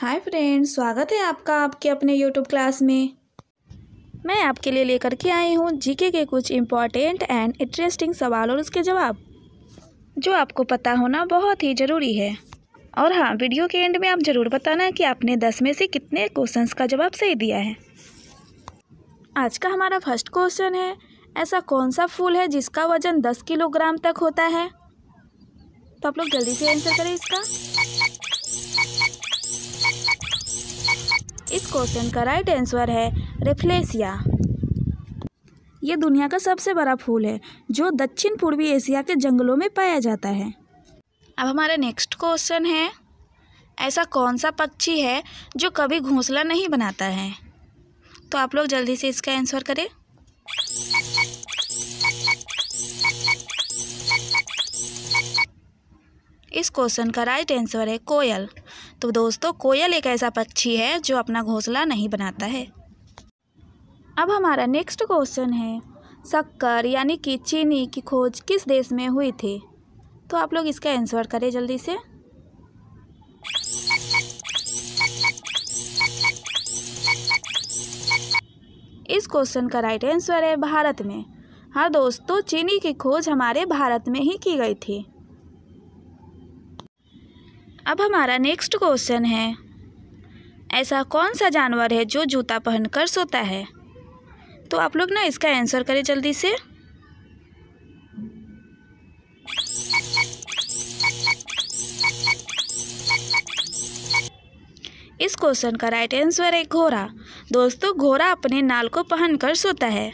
hi friends स्वागत है आपका आपके अपने यूट्यूब क्लास में मैं आपके लिए लेकर के आई हूँ जीके के कुछ इम्पॉर्टेंट एंड इंटरेस्टिंग सवाल और उसके जवाब जो आपको पता होना बहुत ही ज़रूरी है और हाँ वीडियो के एंड में आप ज़रूर बताना कि आपने दस में से कितने क्वेश्चन का जवाब सही दिया है आज का हमारा फर्स्ट क्वेश्चन है ऐसा कौन सा फूल है जिसका वज़न दस किलोग्राम तक होता है तो आप लोग जल्दी से आंसर करें इसका इस क्वेश्चन का राइट आंसर है रेफ्लेसिया ये दुनिया का सबसे बड़ा फूल है जो दक्षिण पूर्वी एशिया के जंगलों में पाया जाता है अब हमारा नेक्स्ट क्वेश्चन है ऐसा कौन सा पक्षी है जो कभी घोंसला नहीं बनाता है तो आप लोग जल्दी से इसका आंसर करें इस क्वेश्चन का राइट आंसर है कोयल तो दोस्तों कोयल एक ऐसा पक्षी है जो अपना घोंसला नहीं बनाता है अब हमारा नेक्स्ट क्वेश्चन है शक्कर यानी कि चीनी की खोज किस देश में हुई थी तो आप लोग इसका आंसर करें जल्दी से इस क्वेश्चन का राइट आंसर है भारत में हाँ दोस्तों चीनी की खोज हमारे भारत में ही की गई थी अब हमारा नेक्स्ट क्वेश्चन है ऐसा कौन सा जानवर है जो जूता पहनकर सोता है तो आप लोग ना इसका आंसर करें जल्दी से इस क्वेश्चन का राइट आंसर है घोड़ा दोस्तों घोड़ा अपने नाल को पहनकर सोता है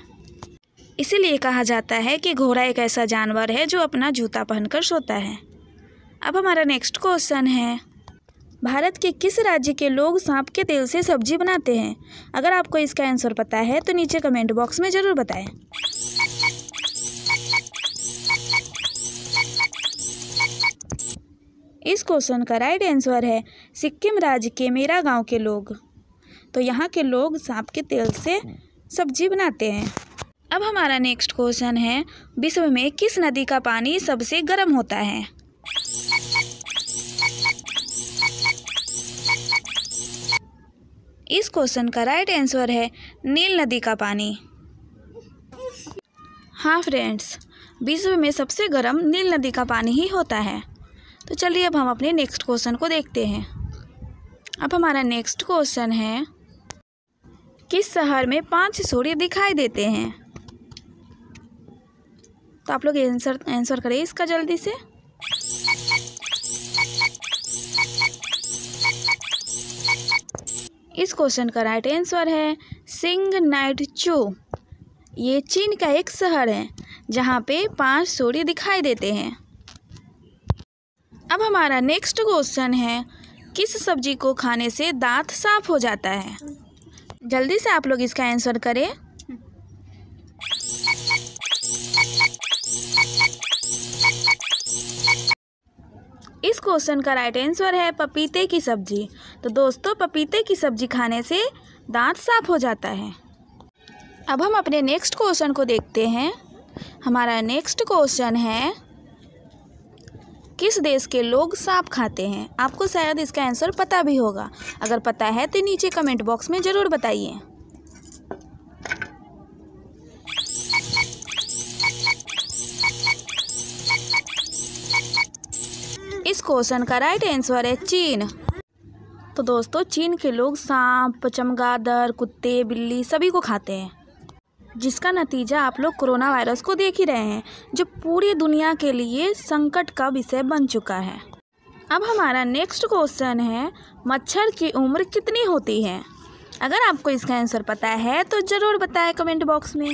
इसीलिए कहा जाता है कि घोड़ा एक ऐसा जानवर है जो अपना जूता पहनकर सोता है अब हमारा नेक्स्ट क्वेश्चन है भारत के किस राज्य के लोग सांप के तेल से सब्जी बनाते हैं अगर आपको इसका आंसर पता है तो नीचे कमेंट बॉक्स में ज़रूर बताएं इस क्वेश्चन का राइट आंसर है सिक्किम राज्य के मेरा गांव के लोग तो यहाँ के लोग सांप के तेल से सब्जी बनाते हैं अब हमारा नेक्स्ट क्वेश्चन है विश्व में किस नदी का पानी सबसे गर्म होता है इस क्वेश्चन का राइट आंसर है नील नदी का पानी हाँ फ्रेंड्स विश्व में सबसे गर्म नील नदी का पानी ही होता है तो चलिए अब हम अपने नेक्स्ट क्वेश्चन को देखते हैं अब हमारा नेक्स्ट क्वेश्चन है किस शहर में पांच सूर्य दिखाई देते हैं तो आप लोग आंसर आंसर करें इसका जल्दी से इस क्वेश्चन का राइट आंसर है सिंग नाइट चू ये चीन का एक शहर है जहाँ पे पांच सूर्य दिखाई देते हैं अब हमारा नेक्स्ट क्वेश्चन है किस सब्जी को खाने से दांत साफ हो जाता है जल्दी से आप लोग इसका आंसर करें क्वेश्चन का राइट आंसर है पपीते की सब्जी तो दोस्तों पपीते की सब्जी खाने से दांत साफ हो जाता है अब हम अपने नेक्स्ट क्वेश्चन को देखते हैं हमारा नेक्स्ट क्वेश्चन है किस देश के लोग सांप खाते हैं आपको शायद इसका आंसर पता भी होगा अगर पता है तो नीचे कमेंट बॉक्स में ज़रूर बताइए इस क्वेश्चन का राइट आंसर है चीन तो दोस्तों चीन के लोग सांप चमगादड़ कुत्ते बिल्ली सभी को खाते हैं जिसका नतीजा आप लोग कोरोना वायरस को देख ही रहे हैं जो पूरी दुनिया के लिए संकट का विषय बन चुका है अब हमारा नेक्स्ट क्वेश्चन है मच्छर की उम्र कितनी होती है अगर आपको इसका आंसर पता है तो ज़रूर बताएं कमेंट बॉक्स में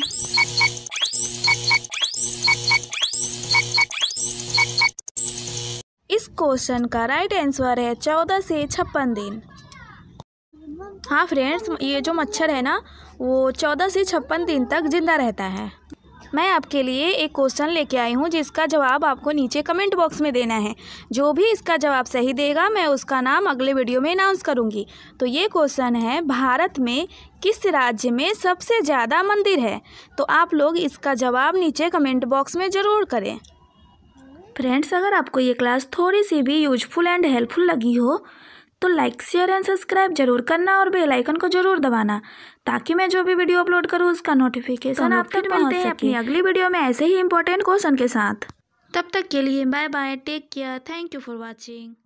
क्वेश्चन का राइट आंसर है चौदह से छप्पन दिन हाँ फ्रेंड्स ये जो मच्छर है ना वो चौदह से छप्पन दिन तक जिंदा रहता है मैं आपके लिए एक क्वेश्चन लेके आई हूँ जिसका जवाब आपको नीचे कमेंट बॉक्स में देना है जो भी इसका जवाब सही देगा मैं उसका नाम अगले वीडियो में अनाउंस करूँगी तो ये क्वेश्चन है भारत में किस राज्य में सबसे ज़्यादा मंदिर है तो आप लोग इसका जवाब नीचे कमेंट बॉक्स में ज़रूर करें फ्रेंड्स अगर आपको ये क्लास थोड़ी सी भी यूजफुल एंड हेल्पफुल लगी हो तो लाइक शेयर एंड सब्सक्राइब जरूर करना और बेल आइकन को जरूर दबाना ताकि मैं जो भी वीडियो अपलोड करूँ उसका नोटिफिकेशन तो आप तक मिलते हैं अपनी अगली वीडियो में ऐसे ही इंपॉर्टेंट क्वेश्चन के साथ तब तक के लिए bye bye take care thank you for watching